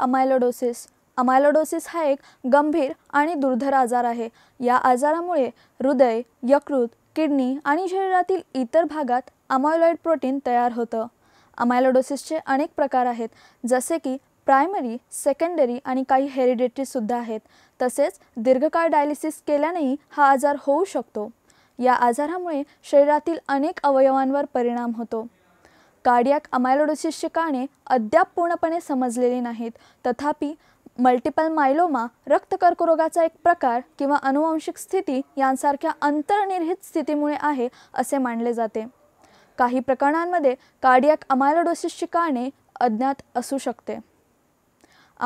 अमायलोडोसिस अमायलोडोसिस हा एक गंभीर आणि दुर्धर आजार आहे या आजारामुळे हृदय यकृत किडनी आणि शरीरातील इतर भागात अमायलॉइड प्रोटीन तयार होतं अमायलोडोसिसचे अनेक प्रकार आहेत जसे की प्रायमरी सेकंडरी आणि काही हेरिडेटरीसुद्धा आहेत तसेच दीर्घकाळ डायलिसिस केल्यानेही हा आजार होऊ शकतो या आजारामुळे शरीरातील अनेक अवयवांवर परिणाम होतो कार्डियाक अमायलोडोसिसची कारणे अद्याप पूर्णपणे समजलेली नाहीत तथापि मल्टिपल मायलोमा रक्त कर्करोगाचा एक प्रकार किंवा अनुवांशिक स्थिती यांसारख्या अंतर्निर्हित स्थितीमुळे आहे असे मानले जाते काही प्रकरणांमध्ये कार्डियाक अमायलोडोसिसची कारणे अज्ञात असू शकते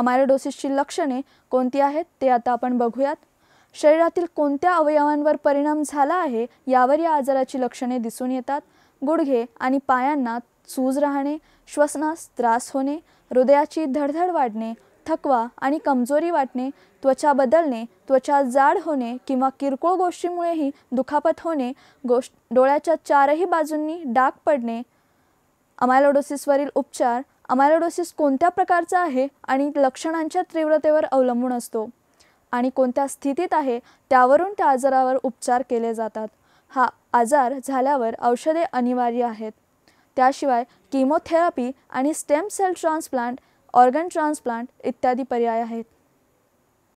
अमायलोडोसिसची लक्षणे कोणती आहेत ते आता आपण बघूयात शरीरातील कोणत्या अवयवांवर परिणाम झाला आहे यावर या आजाराची लक्षणे दिसून येतात गुडघे आणि पायांना सूज राहणे श्वसनास त्रास होणे हृदयाची धडधड वाढणे थकवा आणि कमजोरी वाटणे त्वचा बदलणे त्वचा जाड होणे किंवा किरकोळ गोष्टीमुळेही दुखापत होणे गोष्ट डोळ्याच्या चारही बाजूंनी डाग पडणे अमायलोडोसिसवरील उपचार अमायलोडोसिस कोणत्या प्रकारचा आहे आणि लक्षणांच्या तीव्रतेवर अवलंबून असतो आणि कोणत्या स्थितीत आहे त्यावरून त्या आजारावर उपचार केले जातात हा आजार झाल्यावर औषधे अनिवार्य आहेत त्याशिवाय किमोथेरपी आणि stem cell transplant organ transplant इत्यादी पर्याय आहेत